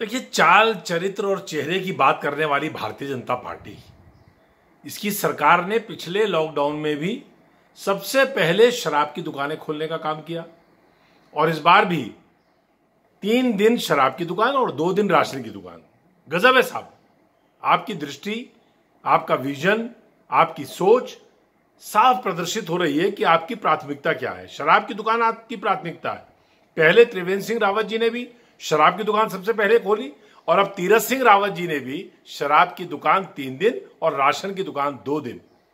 देखिए चाल चरित्र और चेहरे की बात करने वाली भारतीय जनता पार्टी इसकी सरकार ने पिछले लॉकडाउन में भी सबसे पहले शराब की दुकानें खोलने का काम किया और इस बार भी तीन दिन शराब की दुकान और दो दिन राशन की दुकान गजब है साहब आपकी दृष्टि आपका विजन आपकी सोच साफ प्रदर्शित हो रही है कि आपकी प्राथमिकता क्या है शराब की दुकान आपकी प्राथमिकता है पहले त्रिवेंद्र सिंह रावत जी ने भी शराब की दुकान सबसे पहले खोली और अब तीरथ सिंह रावत जी ने भी शराब की दुकान तीन दिन और राशन की दुकान दो दिन